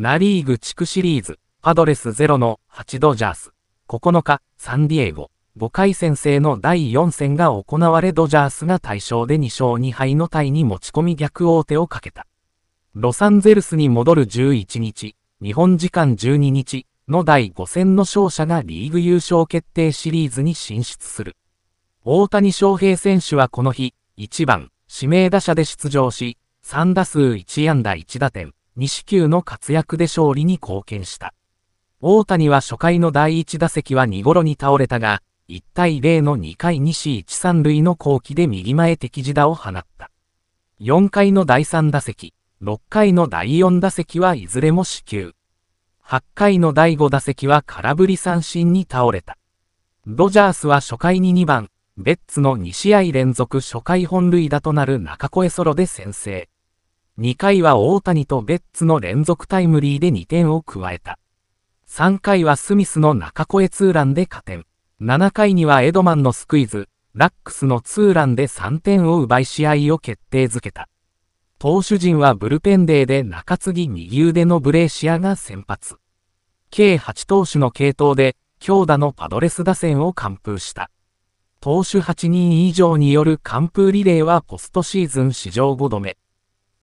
ナリーグ地区シリーズ、パドレス0の8ドジャース。9日、サンディエゴ。5回戦制の第4戦が行われドジャースが対象で2勝2敗のタイに持ち込み逆王手をかけた。ロサンゼルスに戻る11日、日本時間12日の第5戦の勝者がリーグ優勝決定シリーズに進出する。大谷翔平選手はこの日、1番、指名打者で出場し、3打数1安打1打点、西球の活躍で勝利に貢献した。大谷は初回の第1打席は2頃に倒れたが、1対0の2回西1、3塁の後期で右前敵地打を放った。4回の第3打席、6回の第4打席はいずれも死球。8回の第5打席は空振り三振に倒れた。ドジャースは初回に2番、ベッツの2試合連続初回本塁打となる中越ソロで先制。2回は大谷とベッツの連続タイムリーで2点を加えた。3回はスミスの中越ツーランで加点。7回にはエドマンのスクイズ、ラックスのツーランで3点を奪い試合を決定づけた。投手陣はブルペンデーで中継ぎ右腕のブレーシアが先発。計8投手の系統で、強打のパドレス打線を完封した。投手8人以上による完封リレーはポストシーズン史上5度目。